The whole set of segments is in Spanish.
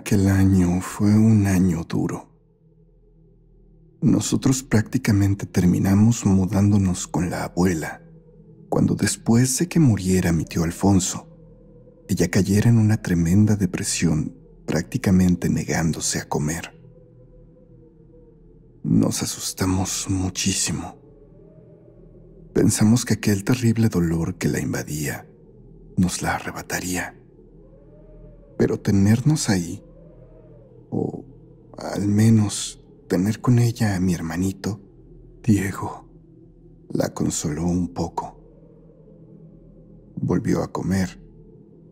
Aquel año fue un año duro. Nosotros prácticamente terminamos mudándonos con la abuela, cuando después de que muriera mi tío Alfonso, ella cayera en una tremenda depresión, prácticamente negándose a comer. Nos asustamos muchísimo. Pensamos que aquel terrible dolor que la invadía nos la arrebataría. Pero tenernos ahí o al menos tener con ella a mi hermanito, Diego, la consoló un poco. Volvió a comer,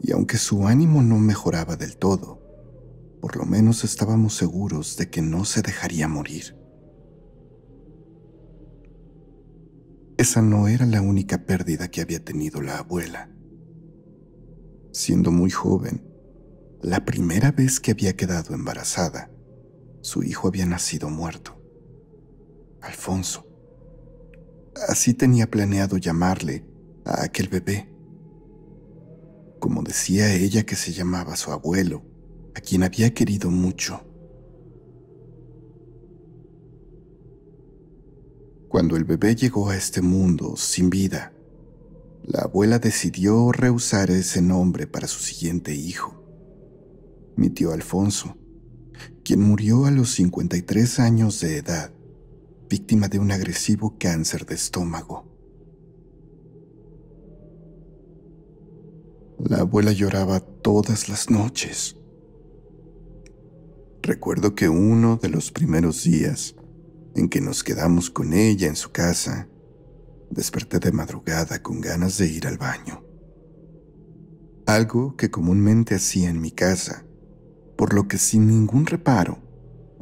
y aunque su ánimo no mejoraba del todo, por lo menos estábamos seguros de que no se dejaría morir. Esa no era la única pérdida que había tenido la abuela. Siendo muy joven, la primera vez que había quedado embarazada, su hijo había nacido muerto. Alfonso. Así tenía planeado llamarle a aquel bebé. Como decía ella que se llamaba su abuelo, a quien había querido mucho. Cuando el bebé llegó a este mundo sin vida, la abuela decidió rehusar ese nombre para su siguiente hijo mi tío Alfonso, quien murió a los 53 años de edad, víctima de un agresivo cáncer de estómago. La abuela lloraba todas las noches. Recuerdo que uno de los primeros días en que nos quedamos con ella en su casa, desperté de madrugada con ganas de ir al baño. Algo que comúnmente hacía en mi casa por lo que sin ningún reparo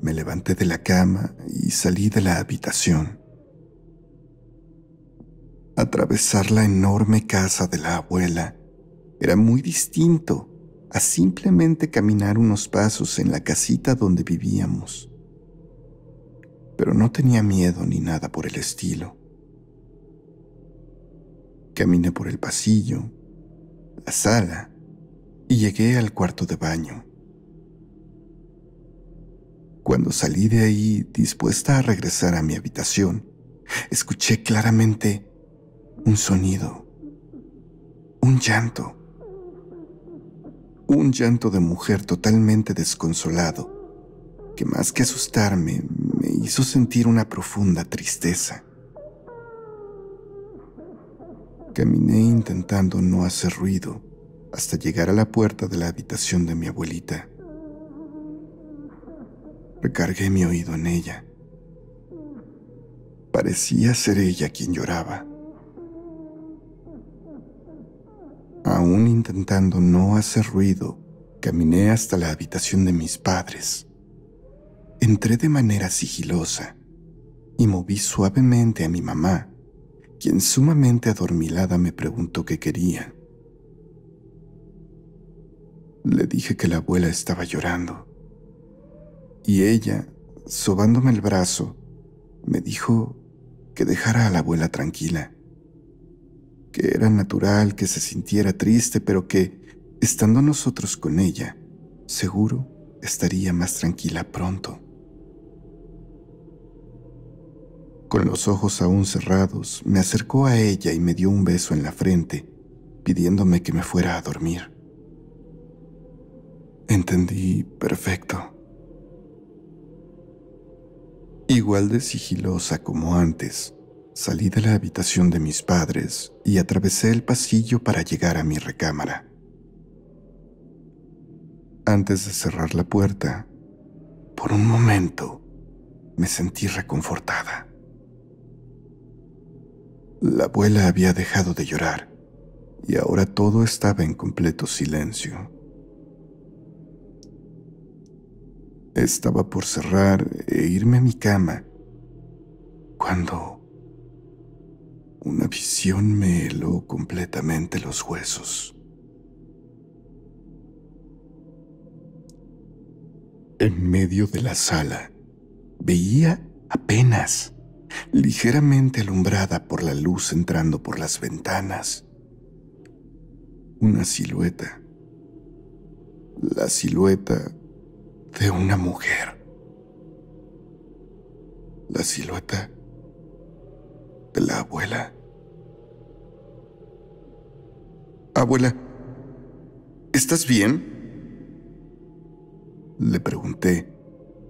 me levanté de la cama y salí de la habitación. Atravesar la enorme casa de la abuela era muy distinto a simplemente caminar unos pasos en la casita donde vivíamos. Pero no tenía miedo ni nada por el estilo. Caminé por el pasillo, la sala y llegué al cuarto de baño. Cuando salí de ahí dispuesta a regresar a mi habitación, escuché claramente un sonido, un llanto, un llanto de mujer totalmente desconsolado, que más que asustarme me hizo sentir una profunda tristeza. Caminé intentando no hacer ruido hasta llegar a la puerta de la habitación de mi abuelita. Recargué mi oído en ella. Parecía ser ella quien lloraba. Aún intentando no hacer ruido, caminé hasta la habitación de mis padres. Entré de manera sigilosa y moví suavemente a mi mamá, quien sumamente adormilada me preguntó qué quería. Le dije que la abuela estaba llorando y ella, sobándome el brazo, me dijo que dejara a la abuela tranquila, que era natural que se sintiera triste, pero que, estando nosotros con ella, seguro estaría más tranquila pronto. Con los ojos aún cerrados, me acercó a ella y me dio un beso en la frente, pidiéndome que me fuera a dormir. Entendí perfecto igual de sigilosa como antes. Salí de la habitación de mis padres y atravesé el pasillo para llegar a mi recámara. Antes de cerrar la puerta, por un momento me sentí reconfortada. La abuela había dejado de llorar y ahora todo estaba en completo silencio. Estaba por cerrar e irme a mi cama cuando una visión me heló completamente los huesos. En medio de la sala veía apenas, ligeramente alumbrada por la luz entrando por las ventanas, una silueta. La silueta de una mujer. La silueta de la abuela. Abuela, ¿estás bien? Le pregunté,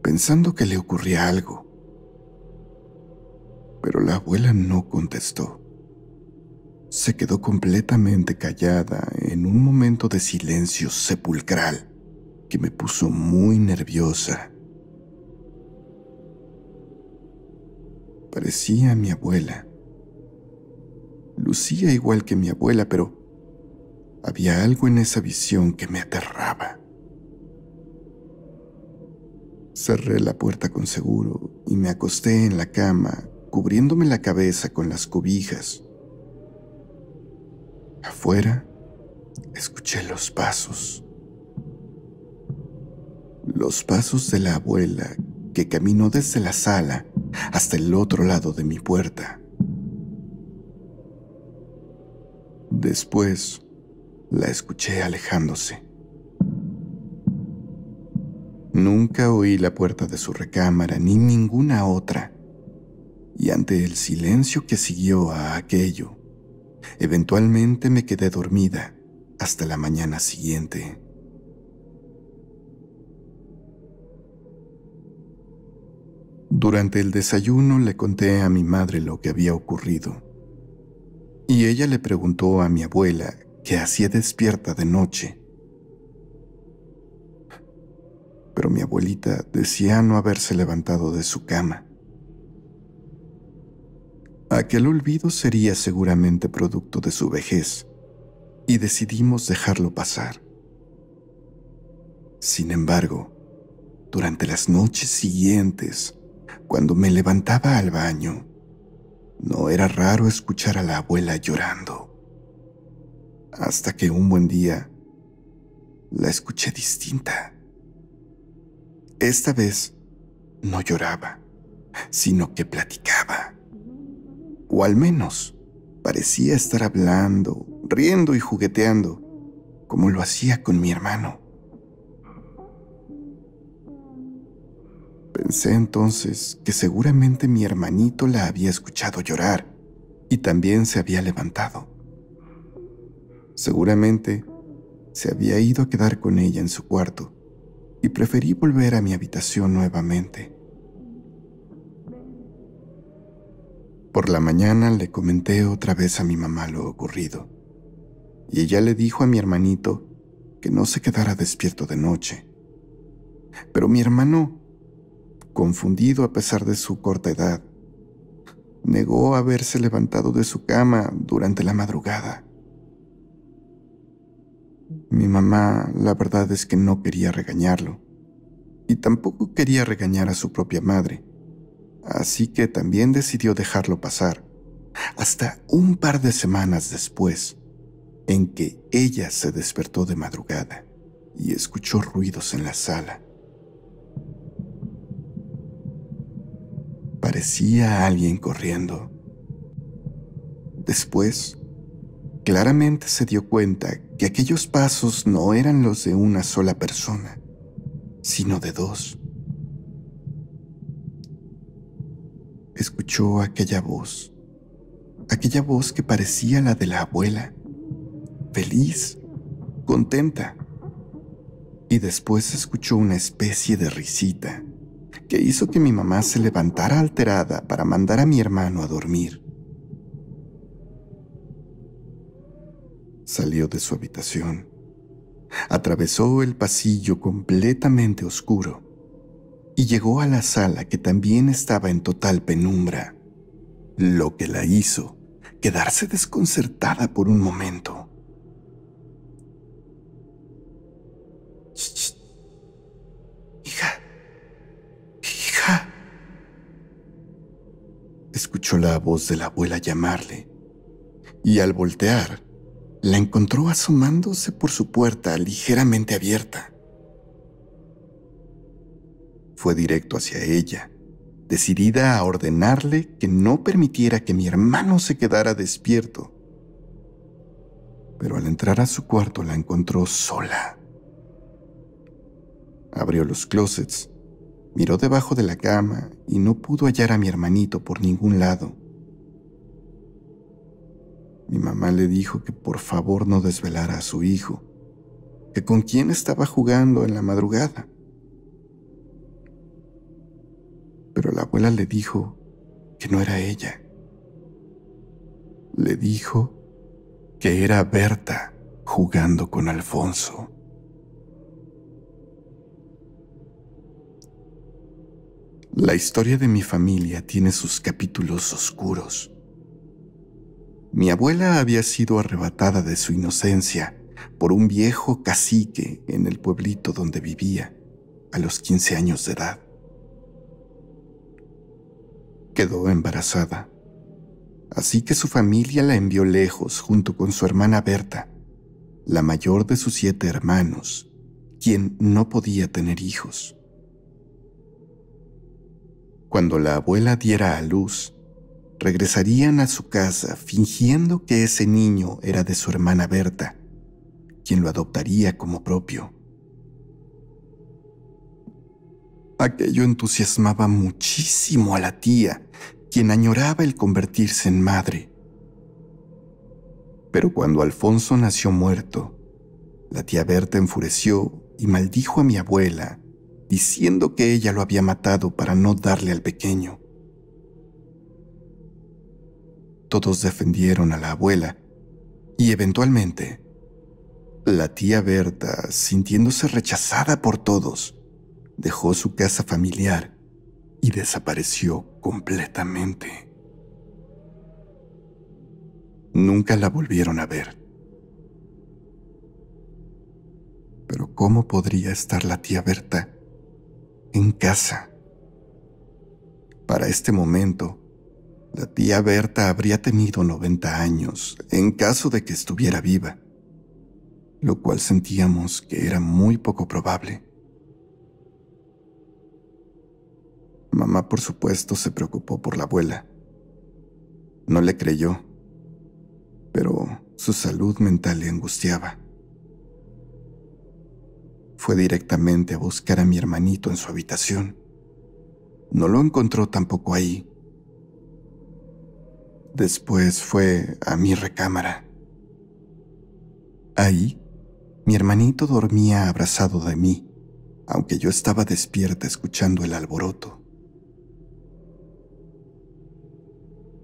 pensando que le ocurría algo. Pero la abuela no contestó. Se quedó completamente callada en un momento de silencio sepulcral que me puso muy nerviosa. Parecía mi abuela. Lucía igual que mi abuela, pero había algo en esa visión que me aterraba. Cerré la puerta con seguro y me acosté en la cama, cubriéndome la cabeza con las cobijas. Afuera, escuché los pasos. Los pasos de la abuela que caminó desde la sala hasta el otro lado de mi puerta. Después la escuché alejándose. Nunca oí la puerta de su recámara ni ninguna otra, y ante el silencio que siguió a aquello, eventualmente me quedé dormida hasta la mañana siguiente. Durante el desayuno le conté a mi madre lo que había ocurrido. Y ella le preguntó a mi abuela qué hacía despierta de noche. Pero mi abuelita decía no haberse levantado de su cama. Aquel olvido sería seguramente producto de su vejez, y decidimos dejarlo pasar. Sin embargo, durante las noches siguientes, cuando me levantaba al baño, no era raro escuchar a la abuela llorando. Hasta que un buen día la escuché distinta. Esta vez no lloraba, sino que platicaba. O al menos parecía estar hablando, riendo y jugueteando, como lo hacía con mi hermano. Pensé entonces que seguramente mi hermanito la había escuchado llorar y también se había levantado. Seguramente se había ido a quedar con ella en su cuarto y preferí volver a mi habitación nuevamente. Por la mañana le comenté otra vez a mi mamá lo ocurrido y ella le dijo a mi hermanito que no se quedara despierto de noche. Pero mi hermano confundido a pesar de su corta edad. Negó haberse levantado de su cama durante la madrugada. Mi mamá, la verdad es que no quería regañarlo, y tampoco quería regañar a su propia madre, así que también decidió dejarlo pasar, hasta un par de semanas después, en que ella se despertó de madrugada y escuchó ruidos en la sala. parecía alguien corriendo. Después, claramente se dio cuenta que aquellos pasos no eran los de una sola persona, sino de dos. Escuchó aquella voz, aquella voz que parecía la de la abuela, feliz, contenta, y después escuchó una especie de risita que hizo que mi mamá se levantara alterada para mandar a mi hermano a dormir. Salió de su habitación. Atravesó el pasillo completamente oscuro y llegó a la sala que también estaba en total penumbra, lo que la hizo quedarse desconcertada por un momento. escuchó la voz de la abuela llamarle, y al voltear, la encontró asomándose por su puerta ligeramente abierta. Fue directo hacia ella, decidida a ordenarle que no permitiera que mi hermano se quedara despierto. Pero al entrar a su cuarto la encontró sola. Abrió los closets Miró debajo de la cama y no pudo hallar a mi hermanito por ningún lado. Mi mamá le dijo que por favor no desvelara a su hijo, que con quién estaba jugando en la madrugada. Pero la abuela le dijo que no era ella. Le dijo que era Berta jugando con Alfonso. La historia de mi familia tiene sus capítulos oscuros. Mi abuela había sido arrebatada de su inocencia por un viejo cacique en el pueblito donde vivía a los 15 años de edad. Quedó embarazada, así que su familia la envió lejos junto con su hermana Berta, la mayor de sus siete hermanos, quien no podía tener hijos. Cuando la abuela diera a luz, regresarían a su casa fingiendo que ese niño era de su hermana Berta, quien lo adoptaría como propio. Aquello entusiasmaba muchísimo a la tía, quien añoraba el convertirse en madre. Pero cuando Alfonso nació muerto, la tía Berta enfureció y maldijo a mi abuela diciendo que ella lo había matado para no darle al pequeño. Todos defendieron a la abuela y eventualmente la tía Berta, sintiéndose rechazada por todos, dejó su casa familiar y desapareció completamente. Nunca la volvieron a ver. Pero ¿cómo podría estar la tía Berta? en casa. Para este momento, la tía Berta habría tenido 90 años en caso de que estuviera viva, lo cual sentíamos que era muy poco probable. Mamá, por supuesto, se preocupó por la abuela. No le creyó, pero su salud mental le angustiaba fue directamente a buscar a mi hermanito en su habitación. No lo encontró tampoco ahí. Después fue a mi recámara. Ahí, mi hermanito dormía abrazado de mí, aunque yo estaba despierta escuchando el alboroto.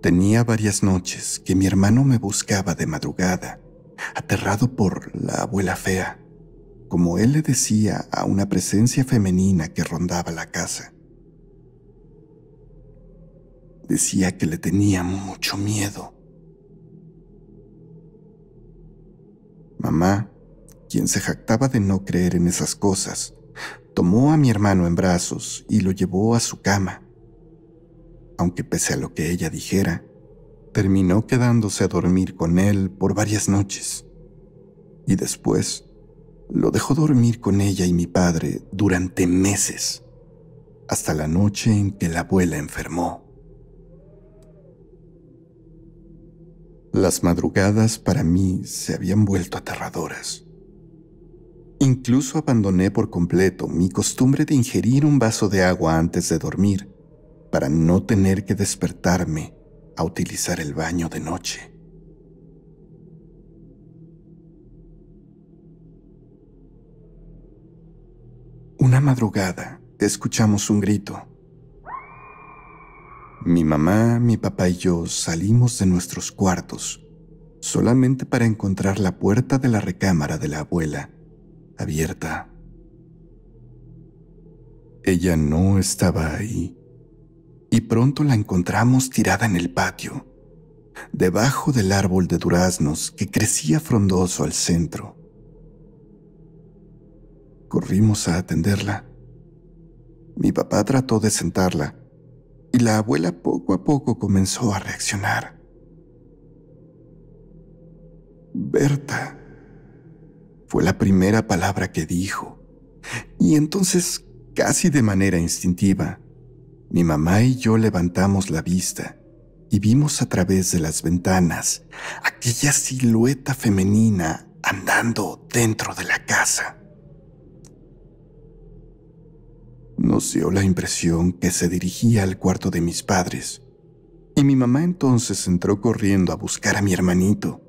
Tenía varias noches que mi hermano me buscaba de madrugada, aterrado por la abuela fea como él le decía a una presencia femenina que rondaba la casa. Decía que le tenía mucho miedo. Mamá, quien se jactaba de no creer en esas cosas, tomó a mi hermano en brazos y lo llevó a su cama, aunque pese a lo que ella dijera, terminó quedándose a dormir con él por varias noches. Y después, lo dejó dormir con ella y mi padre durante meses, hasta la noche en que la abuela enfermó. Las madrugadas para mí se habían vuelto aterradoras. Incluso abandoné por completo mi costumbre de ingerir un vaso de agua antes de dormir para no tener que despertarme a utilizar el baño de noche. Una madrugada escuchamos un grito. Mi mamá, mi papá y yo salimos de nuestros cuartos, solamente para encontrar la puerta de la recámara de la abuela abierta. Ella no estaba ahí, y pronto la encontramos tirada en el patio, debajo del árbol de duraznos que crecía frondoso al centro. Corrimos a atenderla. Mi papá trató de sentarla y la abuela poco a poco comenzó a reaccionar. Berta fue la primera palabra que dijo y entonces, casi de manera instintiva, mi mamá y yo levantamos la vista y vimos a través de las ventanas aquella silueta femenina andando dentro de la casa. nos dio la impresión que se dirigía al cuarto de mis padres, y mi mamá entonces entró corriendo a buscar a mi hermanito.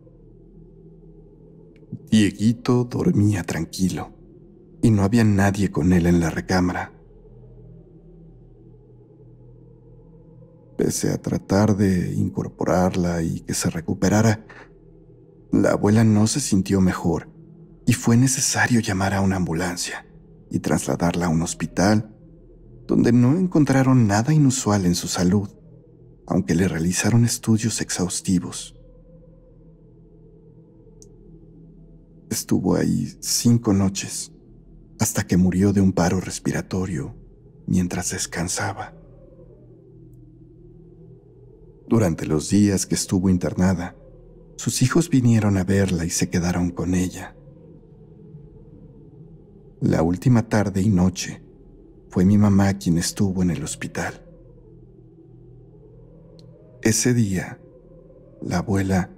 Dieguito dormía tranquilo, y no había nadie con él en la recámara. Pese a tratar de incorporarla y que se recuperara, la abuela no se sintió mejor y fue necesario llamar a una ambulancia y trasladarla a un hospital donde no encontraron nada inusual en su salud, aunque le realizaron estudios exhaustivos. Estuvo ahí cinco noches, hasta que murió de un paro respiratorio mientras descansaba. Durante los días que estuvo internada, sus hijos vinieron a verla y se quedaron con ella. La última tarde y noche, fue mi mamá quien estuvo en el hospital. Ese día, la abuela...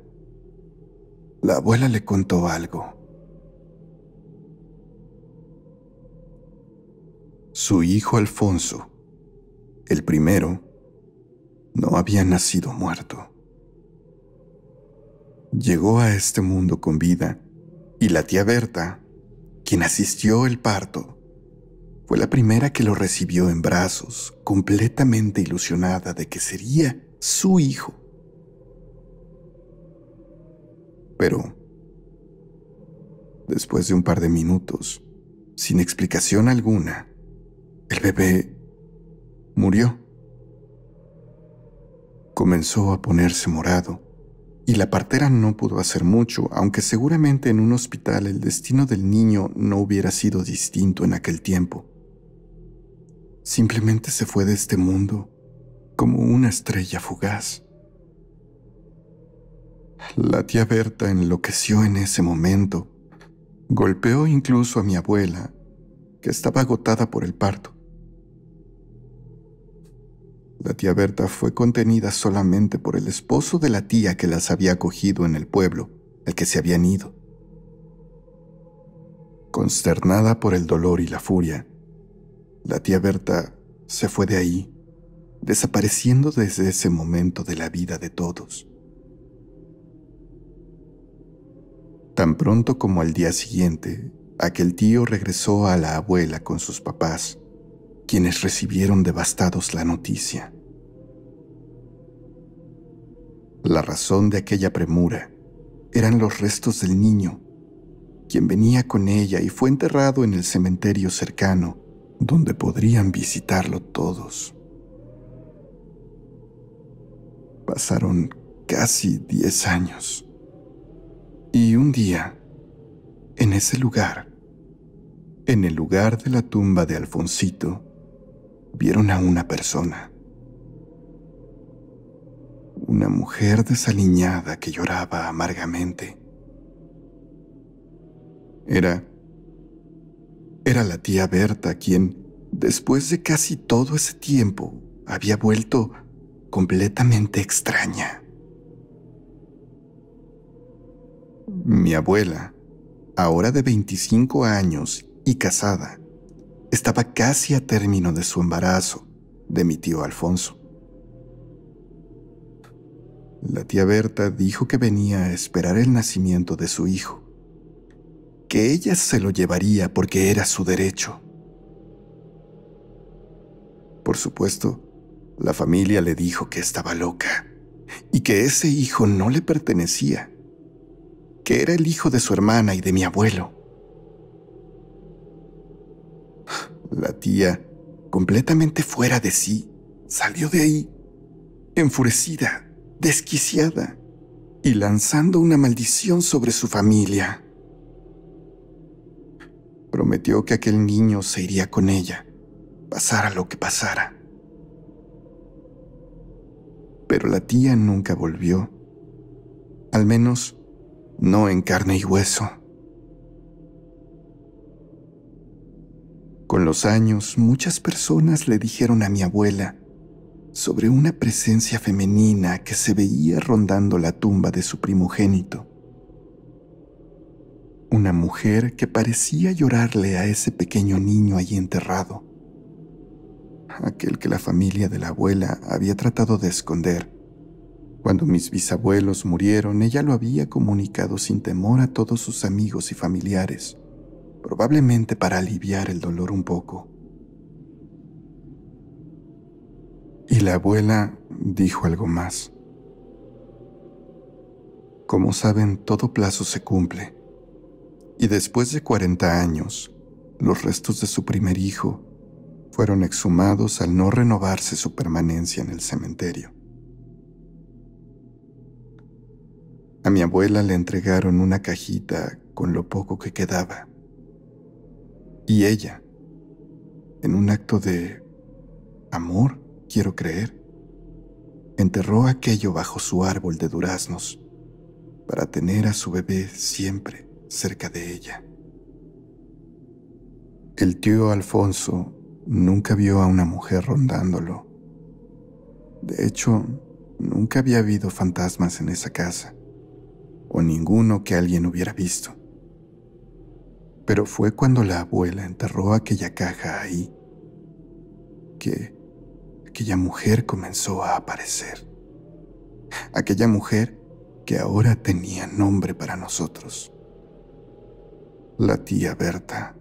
La abuela le contó algo. Su hijo Alfonso, el primero, no había nacido muerto. Llegó a este mundo con vida y la tía Berta, quien asistió el parto, fue la primera que lo recibió en brazos, completamente ilusionada de que sería su hijo. Pero, después de un par de minutos, sin explicación alguna, el bebé murió. Comenzó a ponerse morado y la partera no pudo hacer mucho, aunque seguramente en un hospital el destino del niño no hubiera sido distinto en aquel tiempo simplemente se fue de este mundo como una estrella fugaz. La tía Berta enloqueció en ese momento. Golpeó incluso a mi abuela, que estaba agotada por el parto. La tía Berta fue contenida solamente por el esposo de la tía que las había acogido en el pueblo al que se habían ido. Consternada por el dolor y la furia, la tía Berta se fue de ahí, desapareciendo desde ese momento de la vida de todos. Tan pronto como al día siguiente, aquel tío regresó a la abuela con sus papás, quienes recibieron devastados la noticia. La razón de aquella premura eran los restos del niño, quien venía con ella y fue enterrado en el cementerio cercano donde podrían visitarlo todos. Pasaron casi 10 años y un día, en ese lugar, en el lugar de la tumba de Alfonsito, vieron a una persona. Una mujer desaliñada que lloraba amargamente. Era era la tía Berta quien, después de casi todo ese tiempo, había vuelto completamente extraña. Mi abuela, ahora de 25 años y casada, estaba casi a término de su embarazo de mi tío Alfonso. La tía Berta dijo que venía a esperar el nacimiento de su hijo ella se lo llevaría porque era su derecho. Por supuesto, la familia le dijo que estaba loca y que ese hijo no le pertenecía, que era el hijo de su hermana y de mi abuelo. La tía, completamente fuera de sí, salió de ahí, enfurecida, desquiciada y lanzando una maldición sobre su familia prometió que aquel niño se iría con ella, pasara lo que pasara. Pero la tía nunca volvió, al menos no en carne y hueso. Con los años, muchas personas le dijeron a mi abuela sobre una presencia femenina que se veía rondando la tumba de su primogénito una mujer que parecía llorarle a ese pequeño niño ahí enterrado, aquel que la familia de la abuela había tratado de esconder. Cuando mis bisabuelos murieron, ella lo había comunicado sin temor a todos sus amigos y familiares, probablemente para aliviar el dolor un poco. Y la abuela dijo algo más. Como saben, todo plazo se cumple y después de 40 años, los restos de su primer hijo fueron exhumados al no renovarse su permanencia en el cementerio. A mi abuela le entregaron una cajita con lo poco que quedaba. Y ella, en un acto de amor, quiero creer, enterró aquello bajo su árbol de duraznos para tener a su bebé siempre cerca de ella. El tío Alfonso nunca vio a una mujer rondándolo. De hecho, nunca había habido fantasmas en esa casa, o ninguno que alguien hubiera visto. Pero fue cuando la abuela enterró aquella caja ahí, que aquella mujer comenzó a aparecer. Aquella mujer que ahora tenía nombre para nosotros la tía Berta.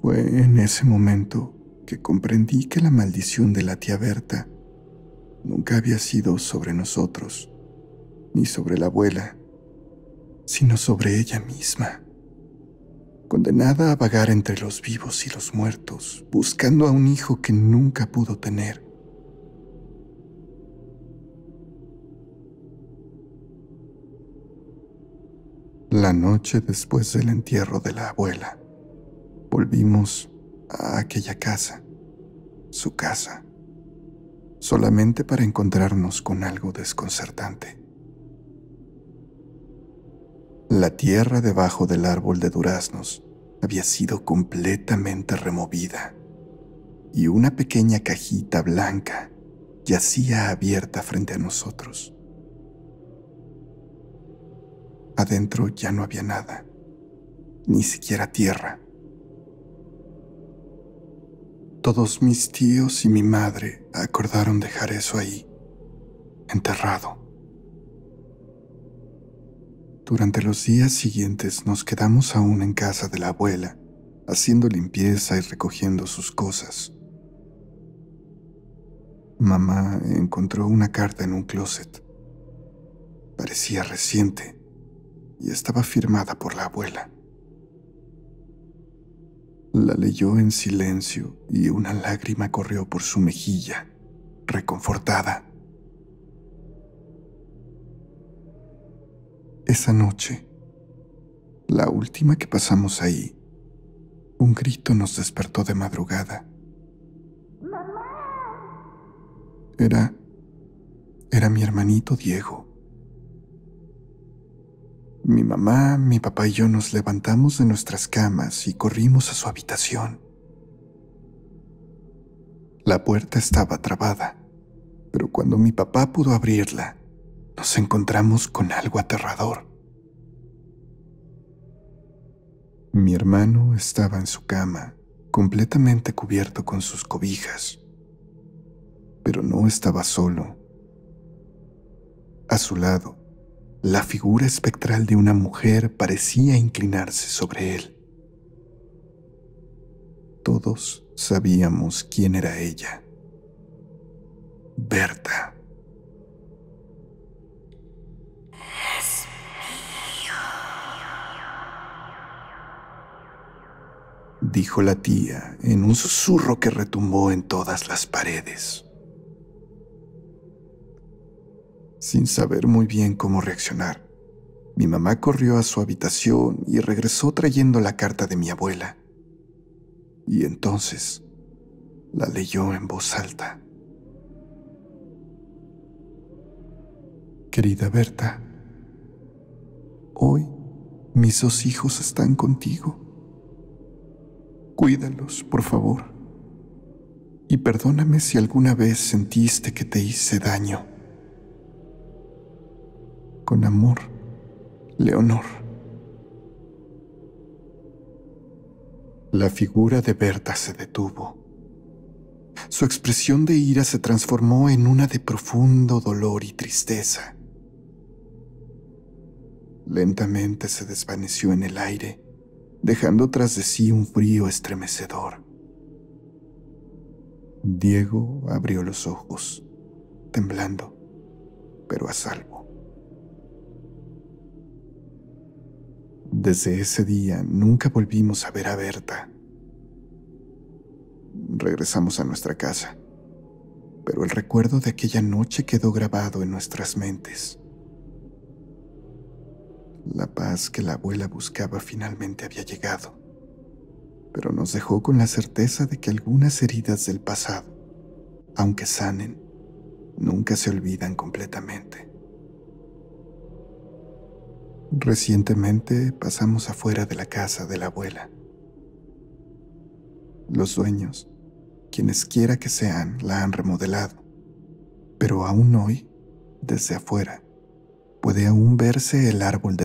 Fue en ese momento que comprendí que la maldición de la tía Berta nunca había sido sobre nosotros, ni sobre la abuela, sino sobre ella misma, condenada a vagar entre los vivos y los muertos, buscando a un hijo que nunca pudo tener La noche después del entierro de la abuela, volvimos a aquella casa, su casa, solamente para encontrarnos con algo desconcertante. La tierra debajo del árbol de duraznos había sido completamente removida y una pequeña cajita blanca yacía abierta frente a nosotros. Adentro ya no había nada, ni siquiera tierra. Todos mis tíos y mi madre acordaron dejar eso ahí, enterrado. Durante los días siguientes nos quedamos aún en casa de la abuela, haciendo limpieza y recogiendo sus cosas. Mamá encontró una carta en un closet. Parecía reciente y estaba firmada por la abuela. La leyó en silencio y una lágrima corrió por su mejilla, reconfortada. Esa noche, la última que pasamos ahí, un grito nos despertó de madrugada. ¡Mamá! Era... Era mi hermanito Diego. Mi mamá, mi papá y yo nos levantamos de nuestras camas y corrimos a su habitación. La puerta estaba trabada, pero cuando mi papá pudo abrirla, nos encontramos con algo aterrador. Mi hermano estaba en su cama, completamente cubierto con sus cobijas, pero no estaba solo. A su lado, la figura espectral de una mujer parecía inclinarse sobre él. Todos sabíamos quién era ella. Berta. Dijo la tía en un susurro que retumbó en todas las paredes. sin saber muy bien cómo reaccionar. Mi mamá corrió a su habitación y regresó trayendo la carta de mi abuela. Y entonces la leyó en voz alta. Querida Berta, hoy mis dos hijos están contigo. Cuídalos, por favor. Y perdóname si alguna vez sentiste que te hice daño. Con amor, Leonor. La figura de Berta se detuvo. Su expresión de ira se transformó en una de profundo dolor y tristeza. Lentamente se desvaneció en el aire, dejando tras de sí un frío estremecedor. Diego abrió los ojos, temblando, pero a salvo. Desde ese día nunca volvimos a ver a Berta. Regresamos a nuestra casa, pero el recuerdo de aquella noche quedó grabado en nuestras mentes. La paz que la abuela buscaba finalmente había llegado, pero nos dejó con la certeza de que algunas heridas del pasado, aunque sanen, nunca se olvidan completamente. Recientemente pasamos afuera de la casa de la abuela. Los sueños, quienes quiera que sean, la han remodelado, pero aún hoy, desde afuera, puede aún verse el árbol de